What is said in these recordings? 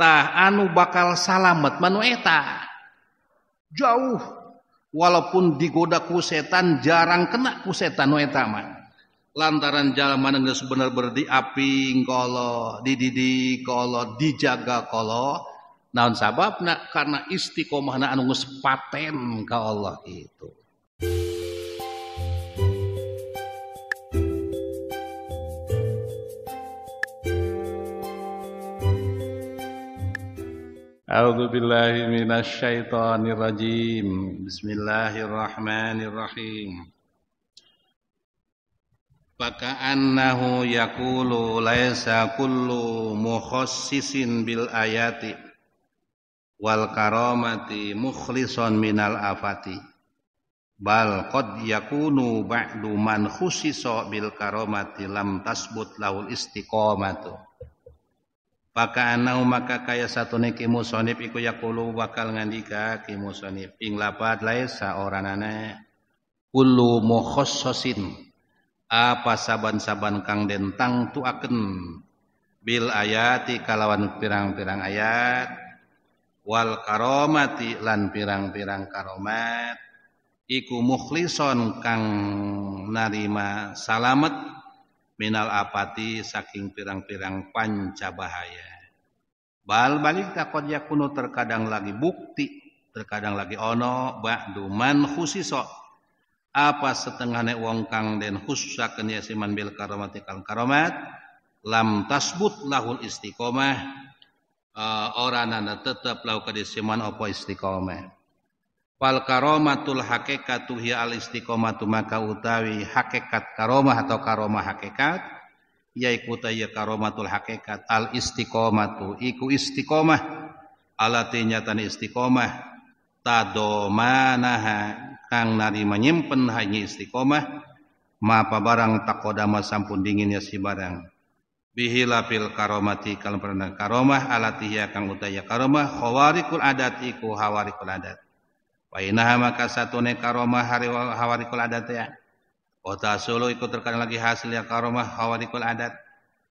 anu bakal salamet maneta jauh walaupun digodaku setan jarang kena ku setanetaman lantaran jalanmanan nggak sebenar berdia api kalau did di kalau dijagakolo naon sabab karena istiqomahna anu patenngka Allah itu أعوذ بالله من الشيطان الرجيم بسم الله الرحمن الرحيم فكأنه يقول ليس كل مخصص بالآيات والكرامة مخلص من الآفات بل قد يكون بعد من خصص بالكرامة لم تثبت له الاستقامة Paka anau maka kaya satu niki musonib iku yakulu bakal ngandika ki musonib ing lapat laisa oranane kulu mukhassasin apa saban-saban kang dentang tu akan bil ayati kalawan pirang-pirang ayat wal karomati lan pirang-pirang karomat iku mukhlison kang narima salamet minal apati saking pirang-pirang bahaya. Bal balik takut kuno terkadang lagi bukti, terkadang lagi ono duman khusiso. Apa setengahnya wong kang den khususakeun kenya siman bil karomati kal karomat lam tasbut lahul istiqomah uh, eh, anda tetap lau kadisiman opo istiqomah. Wal karomatul hakikatu hiya al istiqomatu maka utawi hakikat karomah atau karomah hakikat yaiku ya karomatul hakikat al istiqomatu iku istiqomah alati nyatani istiqomah tadomanaha kang nari menyimpen hanya istiqomah ma apa barang takodama sampun dinginnya si barang bihila fil karomati kalau pernah karomah alatiya kang utaya karomah khawarikul adat iku kul adat Wa inaha maka satune karomah hari hawarikul adat ya. kota solo ikut terkadang lagi hasil ya karomah hawarikul adat.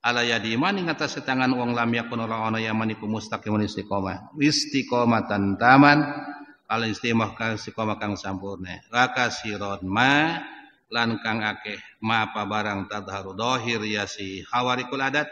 Ala ya mana ing atas setangan uang lam yakun orang yang yamaniku mustaqimun istiqomah. tan taman al istimah kang istiqomah kang sampurne Raka siron ma lan kang akeh ma apa barang tadharu dohir ya si hawarikul adat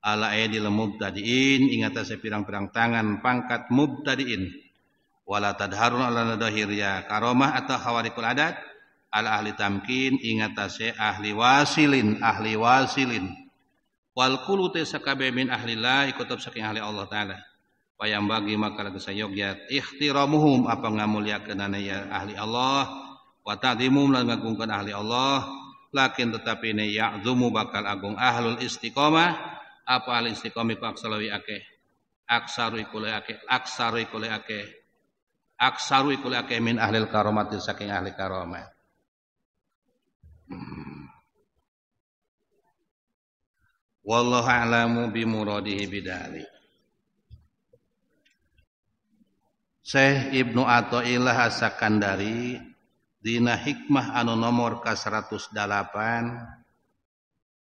ala lemub mubtadiin ing atase pirang-pirang tangan pangkat mub mubtadiin wala tadharun ala ya karomah atau khawarikul adat al ahli tamkin ingatase ahli wasilin ahli wasilin wal kulute sakabe min ahli la ikutab saking ahli Allah taala wayang bagi maka lagu sayogya ikhtiramuhum apa ngamuliakeunana ya ahli Allah wa ta'dimum lan ngagungkeun ahli Allah lakin tetapi ne ya'zumu bakal agung ahlul istiqomah apa ahli istiqomah ku aksalawi akeh aksaru ikule akeh aksaru ikule akeh aksaru ikul min ahlil karomati saking ahli karomah hmm. wallahu a'lamu bi muradihi bidali Syekh Ibnu Athaillah As-Sakandari dina hikmah anu nomor ka 108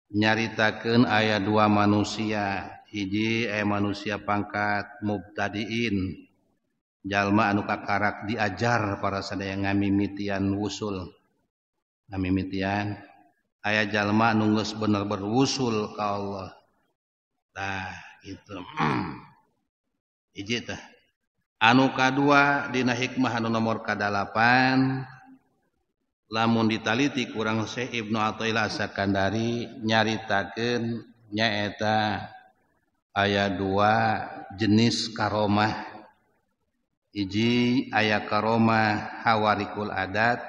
nyaritakeun aya dua manusia hiji aya eh, manusia pangkat mubtadiin diajar para sad yang ngamiian musulian ayajallma nlus bener berwusul kalau itu anuka hikmah Hanu nomor kepan lamun ditaliiti kurang Ibnu atauakan dari nyaritanyaeta ayat 2 jenis karomahnya iji aya Karma hawarkul adat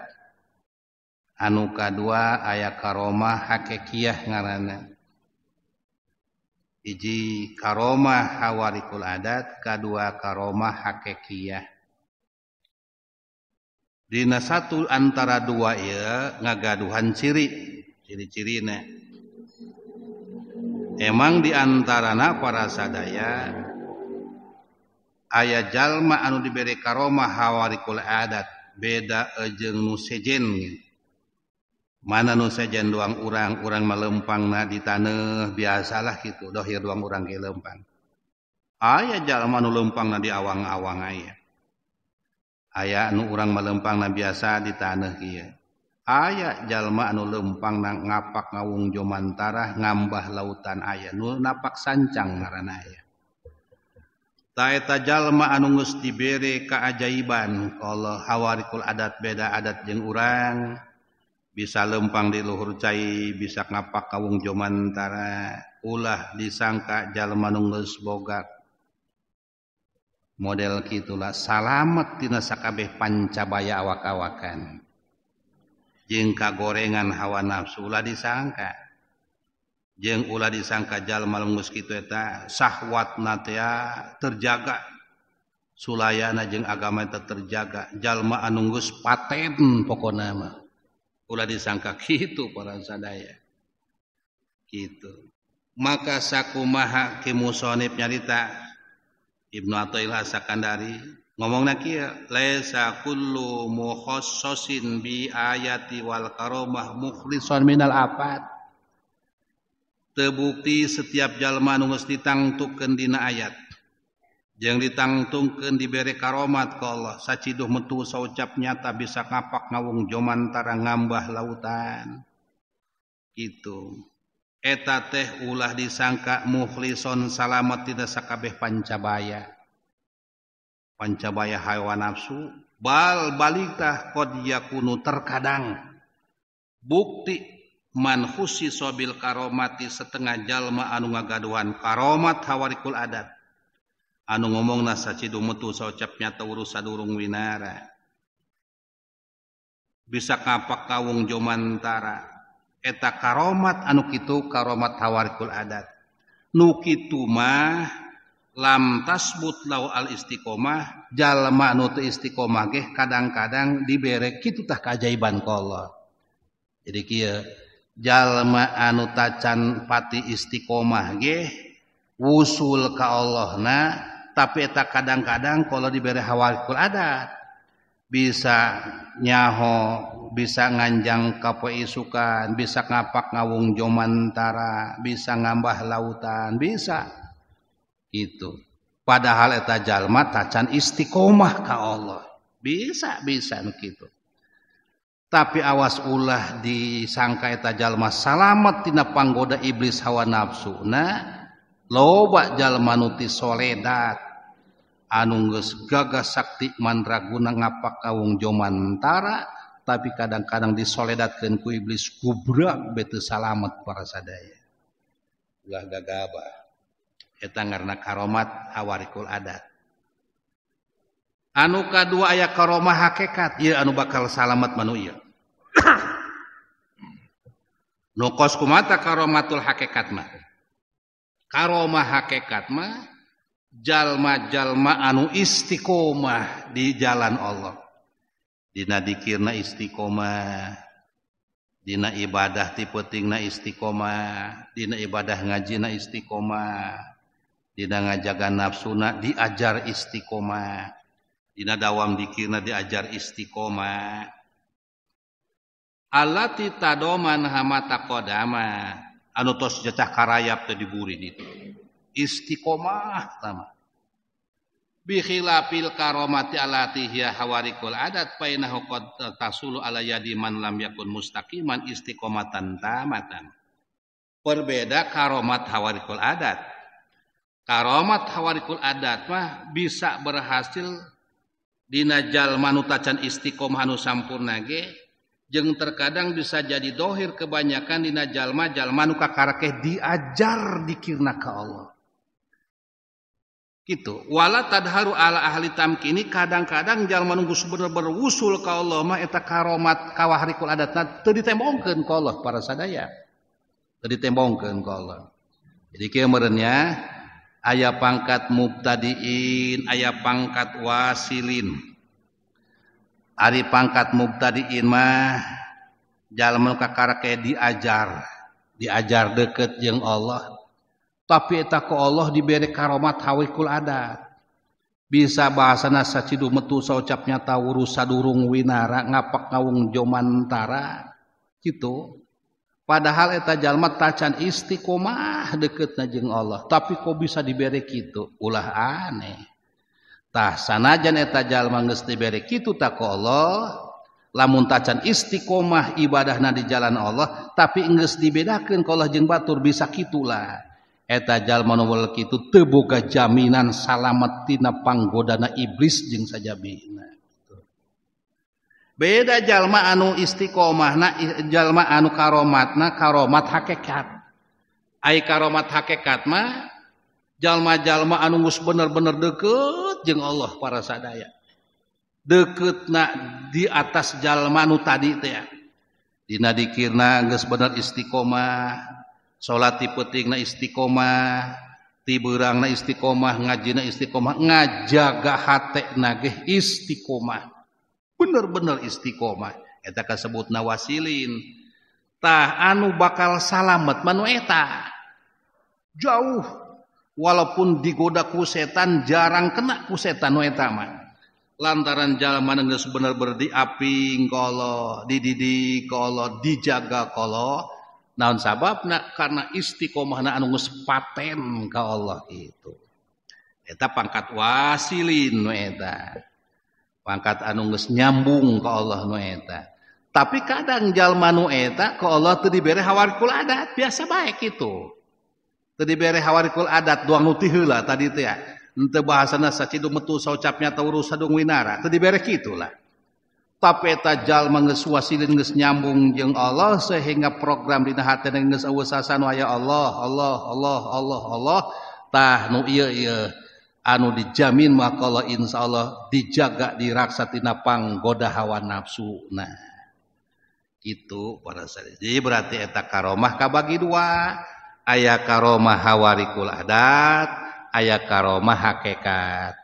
anuka2 aya Karmah hakkekiah ngaran iji Karmah hawarkul adat kedua Karmah hakkeqah Dina satu antara dua ngagaduhan ciri ciri-ciri emang diantara na para sada aya jalma anu diberi karomah hawakul adat bedajeng nujen mana nu sejen doang urang-rang malempang na di tanah biasalah gitu dhohir doang orangrang dilemmpang aya jal nu lempang na di awang-awang aya aya an nu urang mempang na biasa di tanya aya jalma anu lempang na ngapak ngawung jumantara ngambah lautan ayah nu napak sancang ngaran aya Jalma anungus Tiberre keajaiban kalau Hawakul adat beda adat jenguran bisa lempang di Luhur cair bisa ngapak kaung Jomantara ulah disangka Jalmaungus bogak model gitulah salamet dinaasakabeh pancabaya awakawakan jengka gorengan hawa nafsulah disangka jeng ulah disangka malam muskitu eta sahwat natea terjaga sulayana jeng agama eta terjaga jalma anunggus paten pokona mah ulah disangka gitu para sadaya gitu maka sakumaha kimusonib nyarita Ibnu Athaillah Sakandari ngomongna kieu laisa kullu mukhassasin bi ayati wal karomah mukhlishan minal afat bukti setiap jal nuus ditangtukken dina ayat yang ditangtungken diberre karomat q sacuh metu ucap nyata bisa kapak ngawung Jomantara ngambah lautan itu eta teh ulah disangka mukhfliison salamet tidak sakabeh pancabaya pancabaya haiwa nafsu bal balikah ko kuno terkadang bukti sobil karomati setengah jalma anu ngagaduhan karomat hawakul adat anu ngomong nas situ socapnya atau sadurung winara bisa ngapak kawung Jomantara eta karomat anutu karomat hawarkul adat nukima la tas la al ististiqomahjallmatu Iiqomahh kadang-kadang diberre gitutah keajaiban q jadi kia jallma anu tachanpati Istiqomah geh ussul kalau Allah nah tapi tak kadang-kadang kalau diberi Hawalquada bisa nyaho bisa nganjang kepeisukan bisa ngapak ngawung Jomantara bisa ngambah lautan bisa itu padahal etajallma tacan Istiqomah kalau Allah bisa-bisan gitu tapi awas ulah disangka eta jalma salamet tina panggoda iblis hawa nafsu na loba jalma nuti soledat anu geus gagas sakti mandraguna ngapak kawung jomantara tapi kadang-kadang disoledatkeun ku iblis kubrak bete salamet para sadaya ulah gagabah eta ngarna karomat awarikul adat ka kedua aya karomah hakekat ia anu bakal salat menuuyamatul hakekat Karmah hakekatmajallmajal anu isiqomah di jalan Allah Dina dikirna istiqomah Dina ibadah tipe tingna isiqomah Dina ibadah ngajina isiqomah Dina ngajaga nafsuna diajar istiqomah Dina dawam dikirna diajar istiqomah. Alati tadoman hamata kodama. Anu tos jatah karayap tadi burin itu. Istiqomah tama. Bikhilafil karomati alati hiya hawarikul adat paina qad tasulu ala yadi man lam yakun mustaqiman istiqomatan tamatan. Perbeda karomat hawarikul adat. Karomat hawarikul adat mah bisa berhasil jalmanutachan Iiq Hanupurnage jeng terkadang bisa jadi dhohir kebanyakan dinajal majal manukakeh diajar dikirrna Allah gitu wala tadharu alahli tam kini kadang-kadangjal manunggu berwusul kalaumaheta karomat kawah adat ditebongken kalau para sadaya tadi tembongken kalau jadinya kita pangkat mutaadiin aya pangkat wasilin hari pangkat mutadiinmahjalke diajar diajar deket je Allah tapi tak Allah diberi karomat Hawiqu adat bisa bahasa nasa Sidhu metuah ucapnya tahusa durung Winara ngapak kauung Jomantara gitu? padahal etajallma tacan Istiqomah deket najeng Allah tapi kok bisa diberi gitu ulah aneh ta sanajan etajal diber itu takol lamun tachan Istiqomah ibadah na di jalan Allah tapi Inggris dibedakan kalau jeng Batur bisa gitulah etajal itu terbuka jaminan salamettina panggodana iblis jeng saja binnah beda jalma anu Istiqomah jalma anu karomat na karomat hakekatmat hakekatma jalma-jallma anu bener-bener deket jeng Allah para sadaya deket na di atas Jalma anu tadi itu ya Dina dikir be Istiqomah salaatina Istiqomah tiburangna Istiqomah ngajina Iqomah ngajaga Ha na iststiqomah bener-bener Istiqomah kasebut nawaillin ta anu bakal salamet maneta jauh walaupun digodaku setan jarang kena ku setanetaman lantaran jalan mana nggak se sebenarnya berdiaping kalau did kalau dijaga kalau naon sabab karena istiqomah naan papen kalau Allah ituta pangkat wasillin nueta angka an nyambung ke Allah nueta tapi kadang jal manueta kok Allah tadi hawar adat biasa baik itukul adat dua ihhulah tadi itu ya bahasa nas metu ucapnyalah tapijal mengessuasilingnge nyambung Allah sehingga program dihatasan way Allah Allah Allah Allah Allahtahnu dijamin ma kalau Insya Allah dijaga di raksatipang goda hawa nafsu nah itu pada se berarti etak karomahkah bagi dua aya karomah Hawariku adat aya karomah hakekat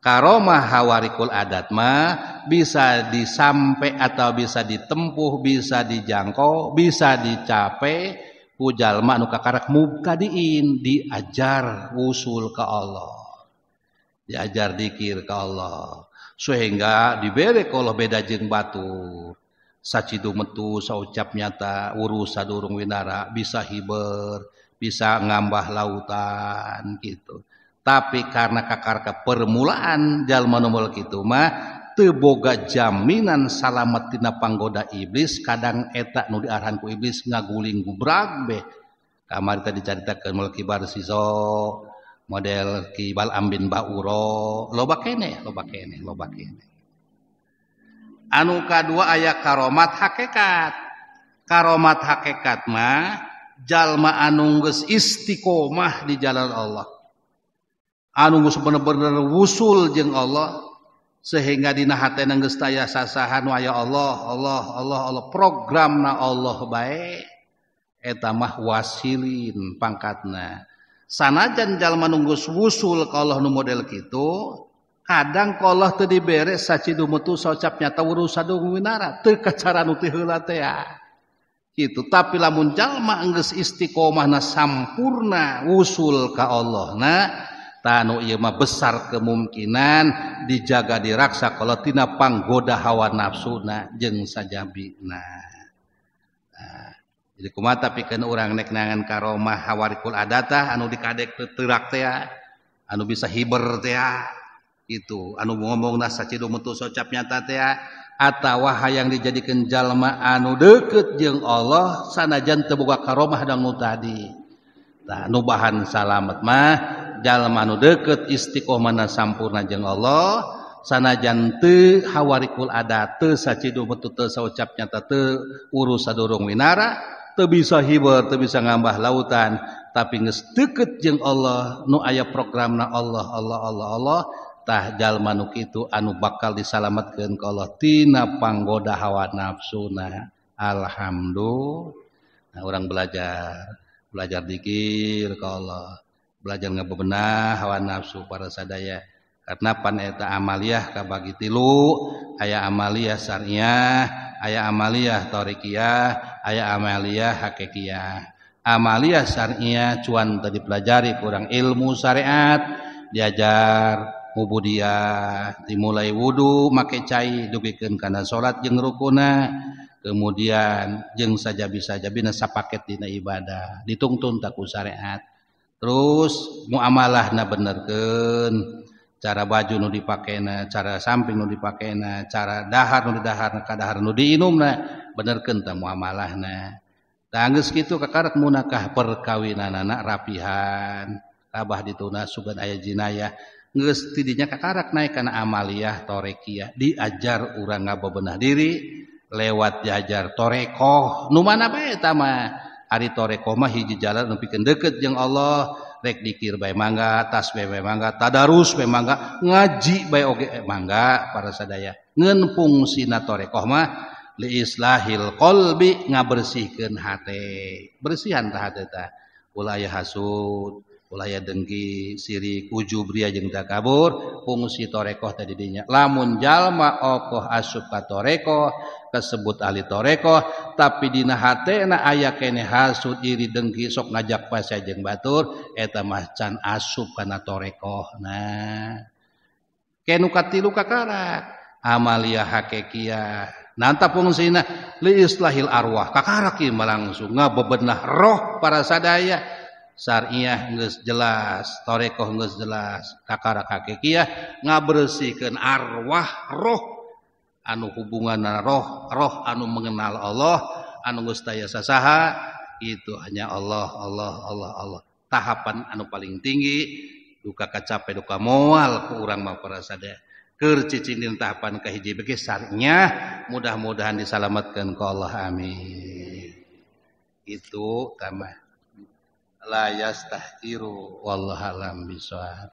Karomah hawariku adatma bisa disampai atau bisa ditempuh bisa dijangkau bisa dicapai pujallmauka mukadiin diajar usul ke Allah ajar dikir kalau sehingga diberek kalau beda jeng batu sadu metu sa ucap nyata urusa durung winara bisa hiber bisa ngambah lautan gitu tapi karena kakarka permulaan jal menemmo itu mah teboga jaminan sala metina panggoda iblis kadang etak nudihanku iblis ngagulinggu braeh kamar kita dicantakan mekibar sisok kibal Ambin lo anuka dua ayaah karomat hakekat karomat hakekat jalma anungus iststiqomah di jalan Allah anungus bener-bener wusul je Allah sehinggadinahat tenang gest saasaahan wayah Allah Allah Allah Allah program na Allah baik etetamah wasillin pangkat na sanajanjal nunggus wusul kalau model gitu kadang kalau tadi diberretucapnya tahu terke itu tapilahmunjallmagres Istiqomahna sammpuna ussul ke Allah na tanu Iima besar kemungkinan dijaga diraksa kalautina panggoda hawa nafsuna jeng saja Binah tapi kan orang neknangan Karmah hawarkul adata anu dikadek ke teraktea anu bisa hibert ya itu anu ngomong nastucapnya atautawa yang dijadikan jalma anu deket jeng Allah sana jate buka karomahdangmu tadi bahan salamet mahjal anu deket Istiqomana sampurna jeng Allah sana jante hawakul adatutul socapnya Ta urusa durung Minara bisa hibur bisa ngambah lautan tapi ngesteket je Allah nu ayaah programna Allah Allah Allah Allahtahjal manuk itu anu bakal disalamatkan kalautina panggoda hawa nafsuna alhamdullah orang belajar belajardzikir kalau belajar nggak bebenah hawa nafsu para sadaya karena paneta aiyaahkah bagi tilu aya alia sarnya ayah amaliyah torikiyah, ayah amaliyah hakikiyah. Amaliyah syariah cuan tadi pelajari kurang ilmu syariat diajar ubudiyah dimulai wudhu make cai dugikeun kana salat jeung rukuna kemudian bisa sajabi sajabina sapaket dina ibadah dituntun taku syariat terus muamalahna benerkeun cara baju nu dipakena cara samping nu dipakena cara dahahar nu dahaharhar nudiinm nah bener ketemu amalah Nah dan gitu ke karak munakah perkawinananak rapihan Abah ditunas sugan ayah jinh nge jadinya kekarak naik karena aiyah torekiya diajar u ngabenah diri lewat diajar torekoh Nu manaaba hari toremah hijilarmpikan deket yang Allah yang punya dikir baik manga tas manga tarus manga ngaji baik oke mangga para sadaya ngenempungsireqohmah Lilahil qolbi nga bersihken H berrsihan tata aya hasut la dengki siri kuju Bria jengngka kabur fungsi torekoh tadi dinya lamun jalma okoh asup ka torekoh kesebut ah torekoh tapidinahatina aya kene hasu iri dengki sok ngajak pas jengbatur eteta macan asubkana torekoh nah keuka tilu ka Amalia hakkeki nanta pungsina Li lahil arwah Kakaraki melang sunga bebenlah roh para sadaya, jelaskakah nga bersihkan arwah roh anu hubunganan roh roh anu mengenal Allah anu mustustaya sasaha itu hanya Allah Allah Allah Allah tahapan anu paling tinggi duka kacap uka mual ke kurang mau pracicinnin tahapan kehii bagi besarnya mudah-mudahan disalamatkan q Amin itu tambah la yastahkiru wallahu alam bisawab